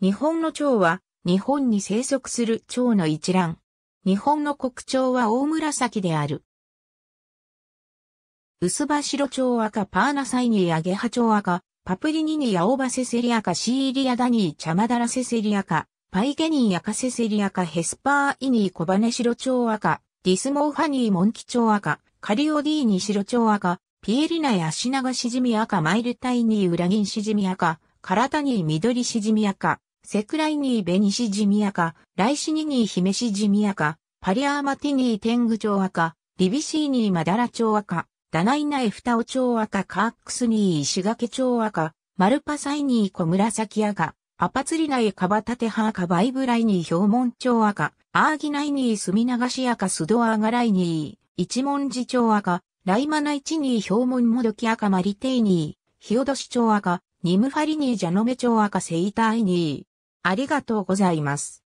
日本の蝶は、日本に生息する蝶の一覧。日本の国蝶は大紫である。薄葉白蝶赤パーナサイニーアゲハ蝶赤、パプリニニアオバセセリアカシーリアダニーチャマダラセセリアカ、パイゲニーアカセセリアカヘスパーイニーコバネ白蝶赤、ディスモーハニーモンキ蝶赤、カリオディーニ白蝶赤、ピエリナヤシナガシジミ赤マイルタイニーウラギンシジミ赤、カラタニー緑シジミ赤。セクライニーベニシジミアカ、ライシニニーヒメシジミアカ、パリアーマティニーテングアカ、リビシーニーマダラ町カ、ダナイナエフタオ町アカカークスニー石垣町カ、マルパサイニーコムラサキアカ、アパツリナエカバタテハーカバイブライニーヒョウンチ町ウアーギナイニースミナガシアカスドアーガライニー、一文字町カ、ライマナイチニーヒョウモンモドキアカマリテイニー、ヒオドシ町カ、ニムファリニージャノメ町カセイタイニー、ありがとうございます。